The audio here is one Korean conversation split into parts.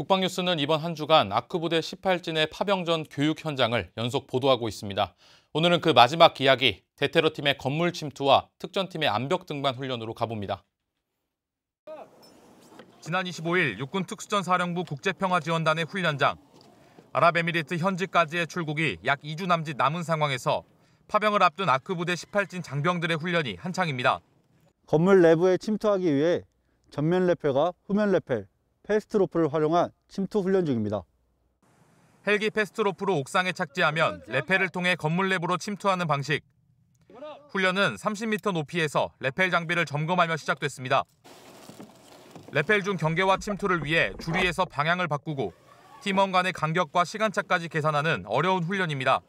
국방뉴스는 이번 한 주간 아크부대 18진의 파병전 교육 현장을 연속 보도하고 있습니다. 오늘은 그 마지막 기약이 대테러팀의 건물 침투와 특전팀의 암벽 등반 훈련으로 가봅니다. 지난 25일 육군 특수전사령부 국제평화지원단의 훈련장. 아랍에미리트 현지까지의 출국이 약 2주 남짓 남은 상황에서 파병을 앞둔 아크부대 18진 장병들의 훈련이 한창입니다. 건물 내부에 침투하기 위해 전면 레펠과 후면 레펠, 패스트로프를 활용한 침투 훈련 중입니다. 헬기 패스트로프로 옥상에 착지하면 레펠을 통해 건물 내부로 침투하는 방식. 훈련은 30m 높이에서 레펠 장비를 점검하며 시작됐습니다. 레펠 중 경계와 침투를 위해 주리에서 방향을 바꾸고 팀원 간의 간격과 시간차까지 계산하는 어려운 훈련입니다.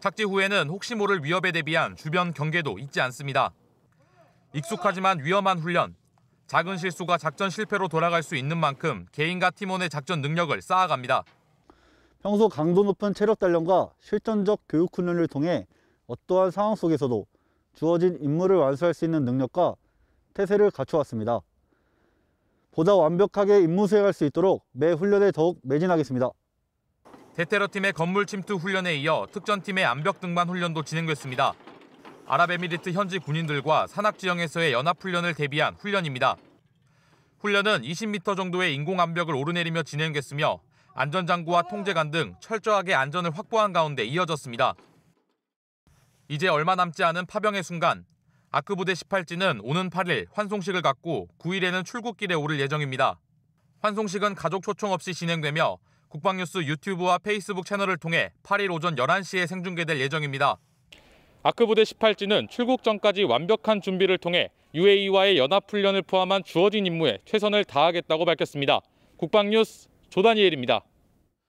착지 후에는 혹시 모를 위협에 대비한 주변 경계도 잊지 않습니다. 익숙하지만 위험한 훈련, 작은 실수가 작전 실패로 돌아갈 수 있는 만큼 개인과 팀원의 작전 능력을 쌓아갑니다. 평소 강도 높은 체력 단련과 실전적 교육 훈련을 통해 어떠한 상황 속에서도 주어진 임무를 완수할 수 있는 능력과 태세를 갖추었습니다. 보다 완벽하게 임무 수행할 수 있도록 매 훈련에 더욱 매진하겠습니다. 대테러팀의 건물 침투 훈련에 이어 특전팀의 암벽 등반 훈련도 진행됐습니다. 아랍에미리트 현지 군인들과 산악지형에서의 연합훈련을 대비한 훈련입니다. 훈련은 20m 정도의 인공암벽을 오르내리며 진행됐으며 안전장구와 통제관 등 철저하게 안전을 확보한 가운데 이어졌습니다. 이제 얼마 남지 않은 파병의 순간 아크부대 18지는 오는 8일 환송식을 갖고 9일에는 출국길에 오를 예정입니다. 환송식은 가족 초청 없이 진행되며 국방뉴스 유튜브와 페이스북 채널을 통해 8일 오전 11시에 생중계될 예정입니다. 아크부대 18지는 출국 전까지 완벽한 준비를 통해 UAE와의 연합훈련을 포함한 주어진 임무에 최선을 다하겠다고 밝혔습니다. 국방뉴스 조다니엘입니다.